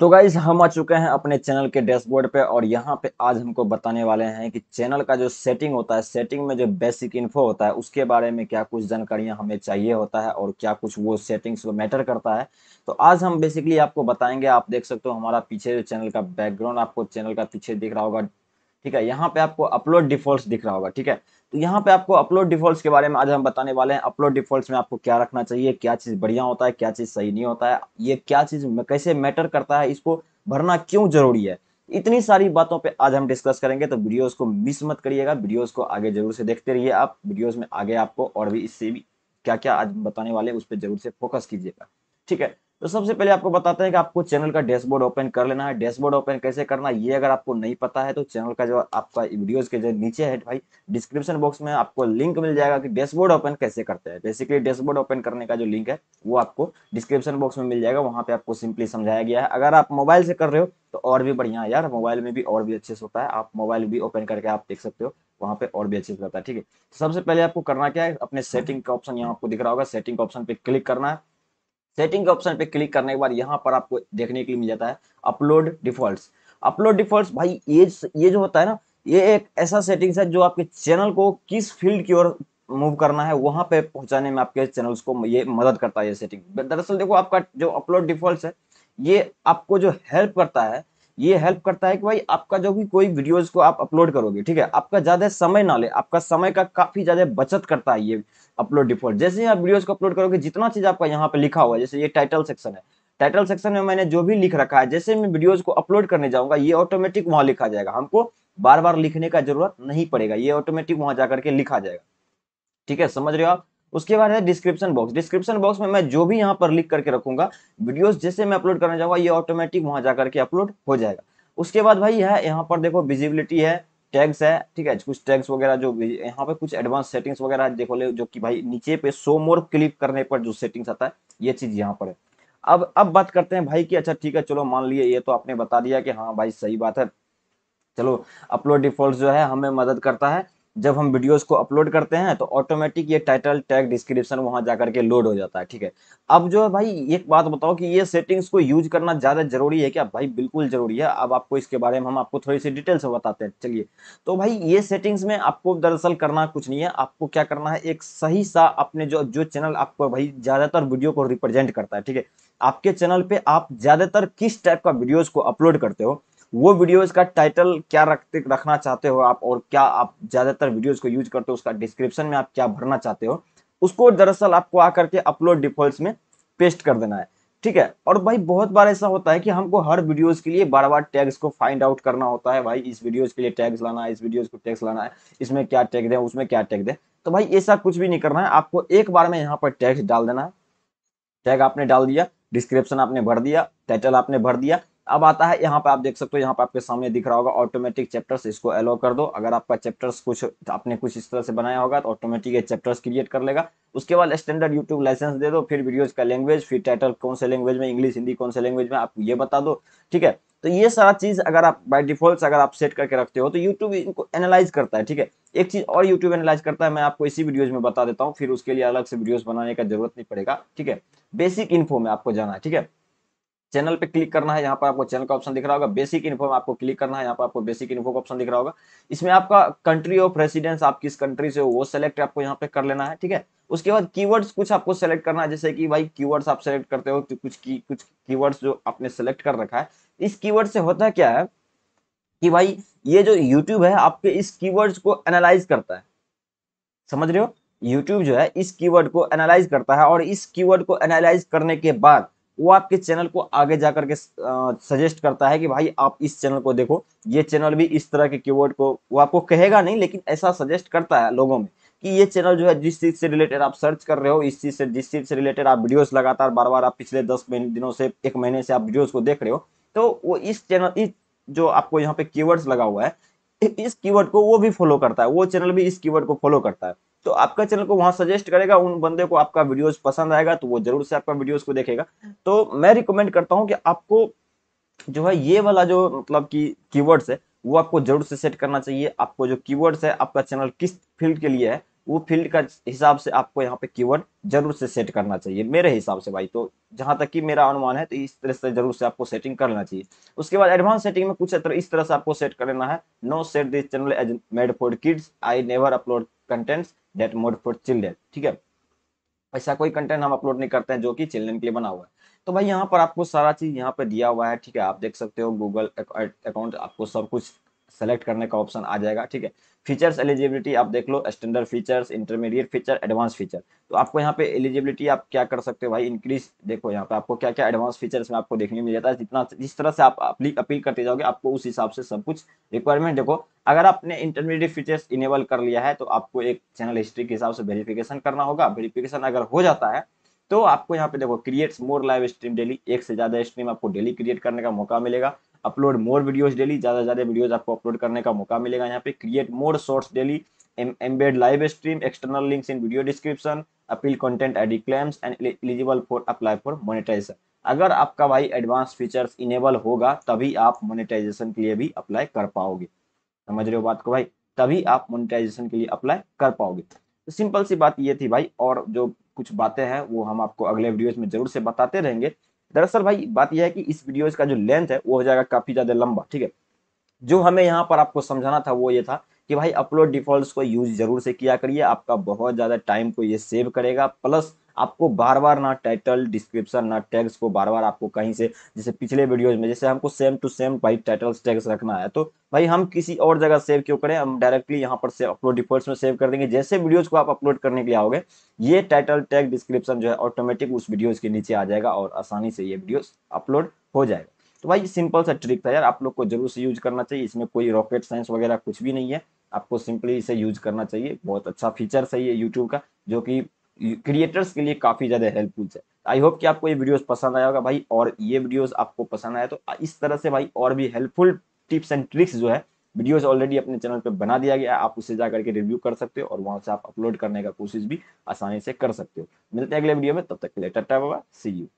तो गाइज हम आ चुके हैं अपने चैनल के डैशबोर्ड पे और यहाँ पे आज हमको बताने वाले हैं कि चैनल का जो सेटिंग होता है सेटिंग में जो बेसिक इन्फो होता है उसके बारे में क्या कुछ जानकारियाँ हमें चाहिए होता है और क्या कुछ वो सेटिंग्स को मैटर करता है तो आज हम बेसिकली आपको बताएंगे आप देख सकते हो हमारा पीछे जो चैनल का बैकग्राउंड आपको चैनल का पीछे दिख रहा होगा ठीक है यहाँ पे आपको अपलोड डिफॉल्ट दिख रहा होगा ठीक है तो यहाँ पे आपको अपलोड डिफॉल्ट्स के बारे में आज हम बताने वाले हैं अपलोड डिफॉल्ट्स में आपको क्या रखना चाहिए क्या चीज़ बढ़िया होता है क्या चीज़ सही नहीं होता है ये क्या चीज़ कैसे मैटर करता है इसको भरना क्यों जरूरी है इतनी सारी बातों पे आज हम डिस्कस करेंगे तो वीडियोस को मिस मत करिएगा वीडियोस को आगे जरूर से देखते रहिए आप वीडियोस में आगे आपको और भी इससे भी क्या क्या आज बताने वाले उस पर जरूर से फोकस कीजिएगा ठीक है तो सबसे पहले आपको बताते हैं कि आपको चैनल का डैशबोर्ड ओपन कर लेना है डैशबोर्ड ओपन कैसे करना ये अगर आपको नहीं पता है तो चैनल का जो आपका वीडियोस के जो नीचे है भाई डिस्क्रिप्शन बॉक्स में आपको लिंक मिल जाएगा कि डैशबोर्ड ओपन कैसे करते हैं बेसिकली डैशबोर्ड ओपन करने का जो लिंक है वो आपको डिस्क्रिप्शन बॉक्स में मिल जाएगा वहाँ पे आपको सिंपली समझाया गया है अगर आप मोबाइल से कर रहे हो तो और भी बढ़िया यार मोबाइल में भी और भी अच्छे से होता है आप मोबाइल भी ओपन करके आप देख सकते हो वहां पे और भी अच्छे से होता है ठीक है तो सबसे पहले आपको करना क्या है अपने सेटिंग का ऑप्शन यहाँ आपको दिख रहा होगा सेटिंग ऑप्शन पे क्लिक करना है सेटिंग के ऑप्शन पे क्लिक करने के बाद यहाँ पर आपको देखने के लिए मिल जाता है अपलोड डिफॉल्ट अपलोड डिफॉल्ट भाई ये ये जो होता है ना ये एक ऐसा सेटिंग्स है जो आपके चैनल को किस फील्ड की ओर मूव करना है वहां पे पहुंचाने में आपके चैनल्स को ये मदद करता है ये सेटिंग दरअसल देखो आपका जो अपलोड डिफॉल्ट है ये आपको जो हेल्प करता है ये हेल्प करता है कि भाई आपका जो भी कोई वीडियोस को आप अपलोड करोगे ठीक है आपका ज़्यादा समय ना ले आपका समय का काफ़ी ज़्यादा बचत करता है ये अपलोड डिफॉल्ट जैसे ही आप वीडियोस को अपलोड करोगे जितना चीज़ आपका यहाँ पे लिखा हुआ है जैसे ये टाइटल सेक्शन है टाइटल सेक्शन में मैंने जो भी लिख रखा है जैसे मैं वीडियोज को अपलोड करने जाऊंगा ये ऑटोमेटिक वहां लिखा जाएगा हमको बार बार लिखने का जरूरत नहीं पड़ेगा ये ऑटोमेटिक वहाँ जाकर के लिखा जाएगा ठीक है समझ रहे हो आप उसके बाद है डिस्क्रिप्शन बॉक्स डिस्क्रिप्शन बॉक्स में मैं जो भी यहाँ पर लिख करके रखूंगा वीडियोस जैसे मैं अपलोड करना चाहूंगा ये ऑटोमेटिक वहां जाकर के अपलोड हो जाएगा उसके बाद भाई है यहाँ पर देखो विजिबिलिटी है टैग्स है ठीक है कुछ टैग्स वगैरह जो यहाँ पे कुछ एडवांस सेटिंग्स वगैरह देखो ले जो कि भाई नीचे पे सो मोर क्लिक करने पर जो सेटिंग्स आता है ये चीज यहाँ पर है अब अब बात करते हैं भाई की अच्छा ठीक है चलो मान लिए ये तो आपने बता दिया कि हाँ भाई सही बात है चलो अपलोड डिफॉल्ट जो है हमें मदद करता है जब हम वीडियोस को अपलोड करते हैं तो ऑटोमेटिक ये टाइटल टैग डिस्क्रिप्शन वहाँ जा करके लोड हो जाता है ठीक है अब जो है भाई एक बात बताओ कि ये सेटिंग्स को यूज करना ज़्यादा जरूरी है क्या भाई बिल्कुल जरूरी है अब आपको इसके बारे में हम आपको थोड़ी सी डिटेल से बताते हैं चलिए तो भाई ये सेटिंग्स में आपको दरअसल करना कुछ नहीं है आपको क्या करना है एक सही सा अपने जो जो चैनल आपको भाई ज़्यादातर वीडियो को रिप्रेजेंट करता है ठीक है आपके चैनल पर आप ज़्यादातर किस टाइप का वीडियोज़ को अपलोड करते हो वो वीडियोस का टाइटल क्या रखते रखना चाहते हो आप और क्या आप ज़्यादातर वीडियोस को यूज करते हो उसका डिस्क्रिप्शन में आप क्या भरना चाहते हो उसको दरअसल आपको आकर के अपलोड डिफॉल्ट में पेस्ट कर देना है ठीक है और भाई बहुत बार ऐसा होता है कि हमको हर वीडियोस के लिए बार बार टैग्स को फाइंड आउट करना होता है भाई इस वीडियोस के लिए टैग्स लाना है इस वीडियोस को टैग्स लाना है इसमें क्या टैग दें उसमें क्या टैग दें तो भाई ऐसा कुछ भी नहीं करना है आपको एक बार में यहाँ पर टैग्स डाल देना है टैग आपने डाल दिया डिस्क्रिप्शन आपने भर दिया टाइटल आपने भर दिया अब आता है यहाँ पे आप देख सकते हो यहाँ पे आपके सामने दिख रहा होगा ऑटोमेटिक चैप्टर्स इसको अलो कर दो अगर आपका चैप्टर्स कुछ आपने कुछ इस तरह से बनाया होगा तो ऑटोमेटिक ये चैप्टर्स क्रिएट कर लेगा उसके बाद स्टैंडर्ड यूट्यूब लाइसेंस दे दो फिर वीडियोज का लैंग्वेज फिर टाइटल कौन से लैंग्वेज में इंग्लिश हिंदी कौन से लैंग्वेज में आप ये बता दो ठीक है तो ये सारा चीज अगर आप बाय डिफॉल्ट अगर आप सेट करके रखते हो तो यूट्यूब इनको एनालाइज करता है ठीक है एक चीज और यूट्यूब एनालाइज करता है मैं आपको इसी वीडियोज में बता देता हूँ फिर उसके लिए अलग से वीडियोज बनाने का जरूरत नहीं पड़ेगा ठीक है बेसिक इन्फो में आपको जाना है ठीक है चैनल पे क्लिक करना है यहाँ पर आपको चैनल का ऑप्शन दिख रहा होगा बेसिक इन्फॉर्म आपको क्लिक करना है यहाँ पर आपको बेसिक इन्फो का ऑप्शन दिख रहा होगा इसमें आपका कंट्री ऑफ रेसिडेंस आप किस कंट्री से हो वो सेलेक्ट आपको यहाँ पे कर लेना है ठीक है उसके बाद कीवर्ड्स कुछ आपको सेलेक्ट करना है जैसे कि भाई कीवर्ड्स आप सेलेक्ट करते हो तो कुछ की कुछ कीवर्ड्स जो आपने सेलेक्ट कर रखा है इस कीवर्ड से होता क्या है कि भाई ये जो यूट्यूब है आपके इस कीवर्ड्स को एनालाइज करता है समझ रहे हो यूट्यूब जो है इस कीवर्ड को एनालाइज करता है और इस कीवर्ड को एनालाइज करने के बाद वो आपके चैनल को आगे जा करके सजेस्ट करता है कि भाई आप इस चैनल को देखो ये चैनल भी इस तरह के कीवर्ड को वो आपको कहेगा नहीं लेकिन ऐसा सजेस्ट करता है लोगों में कि ये चैनल जो है जिस चीज़ से रिलेटेड आप सर्च कर रहे हो इस चीज़ से जिस चीज़ से रिलेटेड आप वीडियोस लगातार बार बार आप पिछले दस दिनों से एक महीने से आप वीडियोस को देख रहे हो तो वो इस चैनल इस जो आपको यहाँ पे कीवर्ड्स लगा हुआ है इस कीवर्ड को वो भी फॉलो करता है वो चैनल भी इस कीवर्ड को फॉलो करता है तो आपका चैनल को वहां सजेस्ट करेगा उन बंदे को आपका वीडियोज पसंद आएगा तो वो जरूर से आपका वीडियोज को देखेगा तो मैं रिकमेंड करता हूँ कि आपको जो है ये वाला जो मतलब कि कीवर्ड्स है वो आपको जरूर से सेट करना चाहिए आपको जो कीवर्ड्स है आपका चैनल किस फील्ड के लिए है वो फील्ड का हिसाब से आपको यहाँ पे कीवर्ड जरूर से सेट करना चाहिए मेरे हिसाब से भाई तो जहां तक कि मेरा अनुमान है तो इस तरह से जरूर से आपको सेटिंग कर लेना चाहिए उसके बाद एडवांस सेटिंग में कुछ इस तरह से आपको सेट कर लेना है no set this channel as made for kids I never upload contents that mode for children ठीक है ऐसा कोई कंटेंट हम अपलोड नहीं करते हैं जो कि चिल्ड्रेन के लिए बना हुआ है तो भाई यहाँ पर आपको सारा चीज़ यहाँ पर दिया हुआ है ठीक है आप देख सकते हो गूगल अकाउंट आपको सब कुछ सेलेक्ट करने का ऑप्शन आ जाएगा ठीक है फीचर्स एलिजिबिलिटी आप देख लो standard features intermediate feature advance feature तो आपको यहाँ पे एलिजिबिलिटी आप क्या कर सकते हो भाई इंक्रीज देखो यहाँ पे आपको क्या क्या एडवांस फीचर्स में आपको देखने मिल जाता है जितना जिस तरह से आप अपील करते जाओगे आपको उस हिसाब से सब कुछ रिक्वायरमेंट देखो अगर आपने इंटरमीडिएट फीचर्स इनेबल कर लिया है तो आपको एक चैनल हिस्ट्री के हिसाब से वेरीफिकेशन करना होगा वेरीफिकेशन अगर हो जाता है तो आपको यहाँ पे देखो creates more live stream daily एक से ज्यादा स्ट्रीम आपको डेली क्रिएट करने का मौका मिलेगा अपलोड मोर वीडियोस डेली ज़्यादा से ज़्यादा वीडियोस आपको अपलोड करने का मौका मिलेगा यहाँ पे create more shorts daily embed live stream external links in video description appeal content ID claims and eligible for apply for monetization अगर आपका भाई एडवांस फीचर्स इनेबल होगा तभी आप मोनिटाइजेशन के लिए भी अप्लाई कर पाओगे समझ रहे हो बात को भाई तभी आप मोनिटाइजेशन के लिए अप्लाई कर पाओगे तो सिंपल सी बात ये थी भाई और जो कुछ बातें हैं वो हम आपको अगले वीडियोस में जरूर से बताते रहेंगे दरअसल भाई बात यह है कि इस वीडियो का जो लेंथ है वो हो जाएगा काफ़ी ज़्यादा लंबा ठीक है जो हमें यहाँ पर आपको समझाना था वो ये था कि भाई अपलोड डिफॉल्ट को यूज जरूर से किया करिए आपका बहुत ज़्यादा टाइम को ये सेव करेगा प्लस आपको बार बार ना टाइटल डिस्क्रिप्शन ना टैग्स को बार बार आपको कहीं से जैसे पिछले वीडियोज में जैसे हमको सेम टू सेम भाई टाइटल्स टैग्स रखना है तो भाई हम किसी और जगह सेव क्यों करें हम डायरेक्टली यहाँ पर सेव अपलोड डिफॉल्ट में सेव कर देंगे जैसे वीडियोज को आप अपलोड करने के लिए आओगे ये टाइटल टैग डिस्क्रिप्शन जो है ऑटोमेटिक उस वीडियोज के नीचे आ जाएगा और आसानी से ये वीडियोज अपलोड हो जाएगा तो भाई सिंपल सा ट्रिक था यार आप लोग को जरूर से यूज करना चाहिए इसमें कोई रॉकेट साइंस वगैरह कुछ भी नहीं है आपको सिंपली इसे यूज करना चाहिए बहुत अच्छा फीचर है ये यूट्यूब का जो कि क्रिएटर्स के लिए काफ़ी ज़्यादा हेल्पफुल है आई होप कि आपको ये वीडियोस पसंद आया होगा भाई और ये वीडियोस आपको पसंद आया तो इस तरह से भाई और भी हेल्पफुल टिप्स एंड ट्रिक्स जो है वीडियोस ऑलरेडी अपने चैनल पे बना दिया गया है आप उसे जाकर के रिव्यू कर सकते हो और वहां से आप अपलोड करने का कोशिश भी आसानी से कर सकते हो मिलते हैं अगले वीडियो में तब तक के लिए टाटा बाबा सी यू